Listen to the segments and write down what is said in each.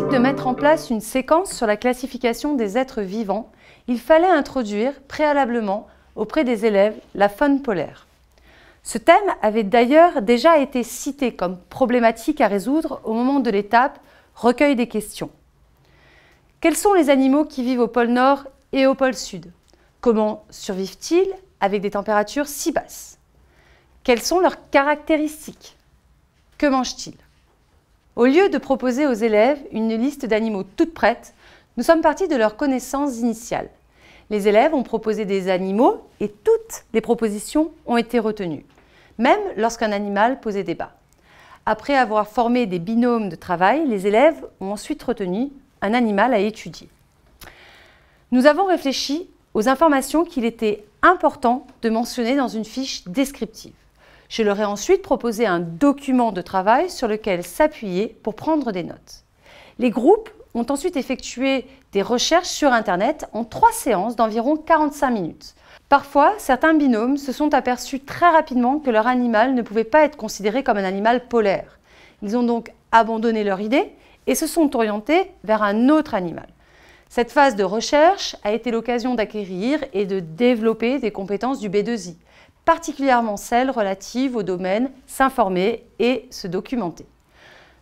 de mettre en place une séquence sur la classification des êtres vivants, il fallait introduire préalablement auprès des élèves la faune polaire. Ce thème avait d'ailleurs déjà été cité comme problématique à résoudre au moment de l'étape recueil des questions. Quels sont les animaux qui vivent au pôle Nord et au pôle Sud Comment survivent-ils avec des températures si basses Quelles sont leurs caractéristiques Que mangent-ils au lieu de proposer aux élèves une liste d'animaux toute prête, nous sommes partis de leurs connaissances initiales. Les élèves ont proposé des animaux et toutes les propositions ont été retenues, même lorsqu'un animal posait débat. Après avoir formé des binômes de travail, les élèves ont ensuite retenu un animal à étudier. Nous avons réfléchi aux informations qu'il était important de mentionner dans une fiche descriptive. Je leur ai ensuite proposé un document de travail sur lequel s'appuyer pour prendre des notes. Les groupes ont ensuite effectué des recherches sur Internet en trois séances d'environ 45 minutes. Parfois, certains binômes se sont aperçus très rapidement que leur animal ne pouvait pas être considéré comme un animal polaire. Ils ont donc abandonné leur idée et se sont orientés vers un autre animal. Cette phase de recherche a été l'occasion d'acquérir et de développer des compétences du B2I, particulièrement celles relatives au domaine s'informer et se documenter.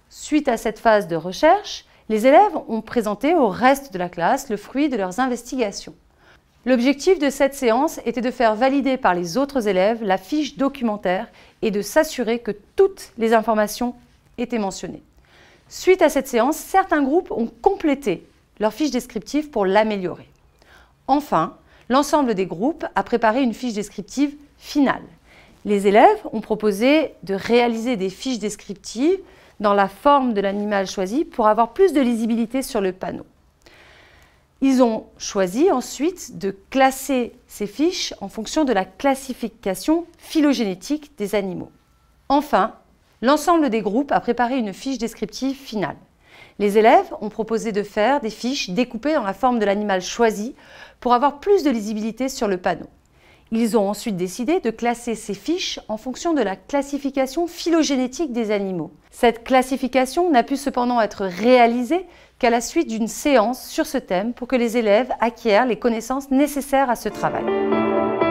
Suite à cette phase de recherche, les élèves ont présenté au reste de la classe le fruit de leurs investigations. L'objectif de cette séance était de faire valider par les autres élèves la fiche documentaire et de s'assurer que toutes les informations étaient mentionnées. Suite à cette séance, certains groupes ont complété leur fiche descriptive pour l'améliorer. Enfin, l'ensemble des groupes a préparé une fiche descriptive finale. Les élèves ont proposé de réaliser des fiches descriptives dans la forme de l'animal choisi pour avoir plus de lisibilité sur le panneau. Ils ont choisi ensuite de classer ces fiches en fonction de la classification phylogénétique des animaux. Enfin, l'ensemble des groupes a préparé une fiche descriptive finale. Les élèves ont proposé de faire des fiches découpées dans la forme de l'animal choisi pour avoir plus de lisibilité sur le panneau. Ils ont ensuite décidé de classer ces fiches en fonction de la classification phylogénétique des animaux. Cette classification n'a pu cependant être réalisée qu'à la suite d'une séance sur ce thème pour que les élèves acquièrent les connaissances nécessaires à ce travail.